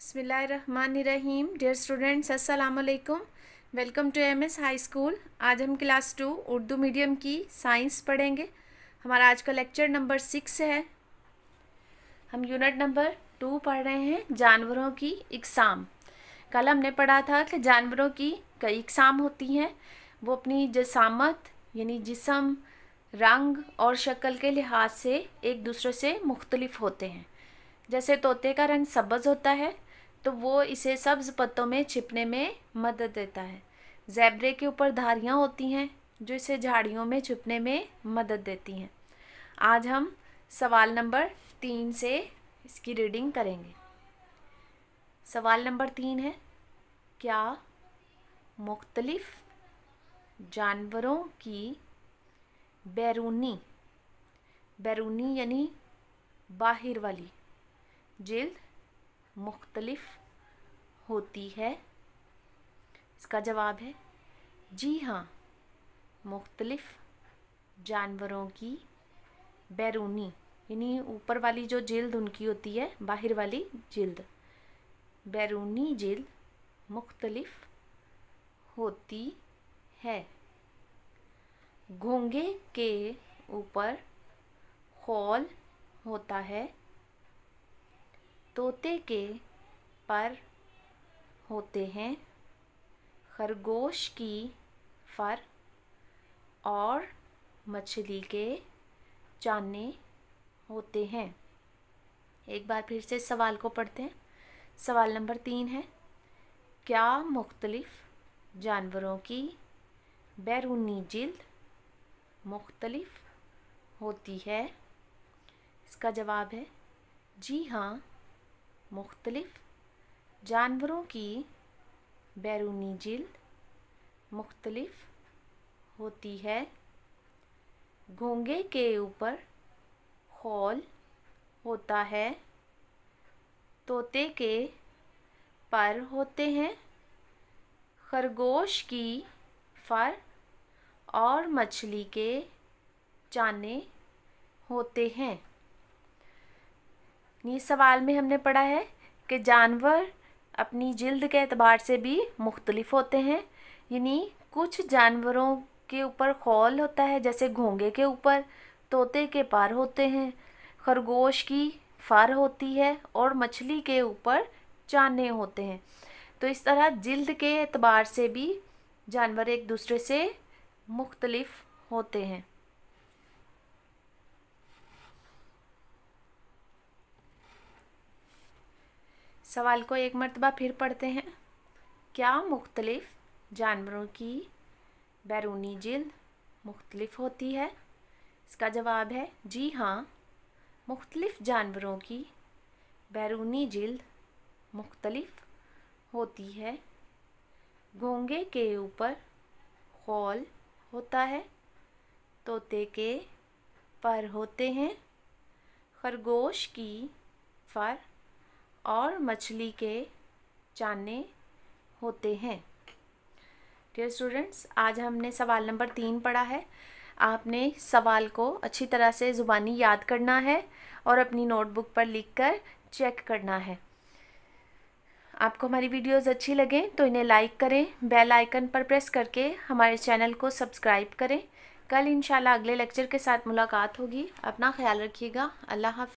बसमीम dear students असलकुम welcome to M S high school आज हम क्लास टू उर्दू मीडियम की साइंस पढ़ेंगे हमारा आज का लेक्चर नंबर सिक्स है हम यूनिट नंबर टू पढ़ रहे हैं जानवरों की इकसाम कल हमने पढ़ा था कि जानवरों की कई इकसाम होती हैं वो अपनी जसामत यानी जिसम रंग और शक्ल के लिहाज से एक दूसरे से मुख्तलिफ होते हैं जैसे तोते का रंग सब्ज़ होता है तो वो इसे सब्ज़ पत्तों में छिपने में मदद देता है जैबरे के ऊपर धारियाँ होती हैं जो इसे झाड़ियों में छुपने में मदद देती हैं आज हम सवाल नंबर तीन से इसकी रीडिंग करेंगे सवाल नंबर तीन है क्या मुख्तलफ़ जानवरों की बैरूनी बैरूनी यानी बाहर वाली जिल्द मुख्तलफ होती है इसका जवाब है जी हाँ मुख्तलफ जानवरों की बैरूनी यानी ऊपर वाली जो जिल्द उनकी होती है बाहर वाली जिल्द बैरूनी जिल्द मुख्तलफ होती है घोंगे के ऊपर खोल होता है तोते के पर होते हैं खरगोश की फर और मछली के चाने होते हैं एक बार फिर से सवाल को पढ़ते हैं सवाल नंबर तीन है क्या मुख्तलिफ़ जानवरों की बैरूनी जिल्द मुख्तलिफ होती है इसका जवाब है जी हाँ मुख्तलिफ जानवरों की बैरूनी जल्द मुख्तलिफ होती है घोंगे के ऊपर खोल होता है तोते के पर होते हैं खरगोश की फर और मछली के चाने होते हैं ये सवाल में हमने पढ़ा है कि जानवर अपनी जल्द के अतबार से भी मुख्तलिफ होते हैं यानी कुछ जानवरों के ऊपर खौल होता है जैसे घोंगे के ऊपर तोते के पार होते हैं खरगोश की फर होती है और मछली के ऊपर चाने होते हैं तो इस तरह जल्द के अतबार से भी जानवर एक दूसरे से मुख्तलिफ होते हैं सवाल को एक मरतबा फिर पढ़ते हैं क्या मुख्तलिफ जानवरों की बैरूनी जिल्द मुख्तलिफ होती है इसका जवाब है जी हाँ मुख्तलिफ जानवरों की बैरूनी जिल्द मुख्तलिफ होती है घोंगे के ऊपर खोल होता है तोते के पर होते हैं खरगोश की फर और मछली के चाने होते हैं डियर स्टूडेंट्स आज हमने सवाल नंबर तीन पढ़ा है आपने सवाल को अच्छी तरह से ज़ुबानी याद करना है और अपनी नोटबुक पर लिखकर चेक करना है आपको हमारी वीडियोस अच्छी लगें तो इन्हें लाइक करें बेल आइकन पर प्रेस करके हमारे चैनल को सब्सक्राइब करें कल इंशाल्लाह अगले लेक्चर के साथ मुलाकात होगी अपना ख्याल रखिएगा अल्लाह हाफि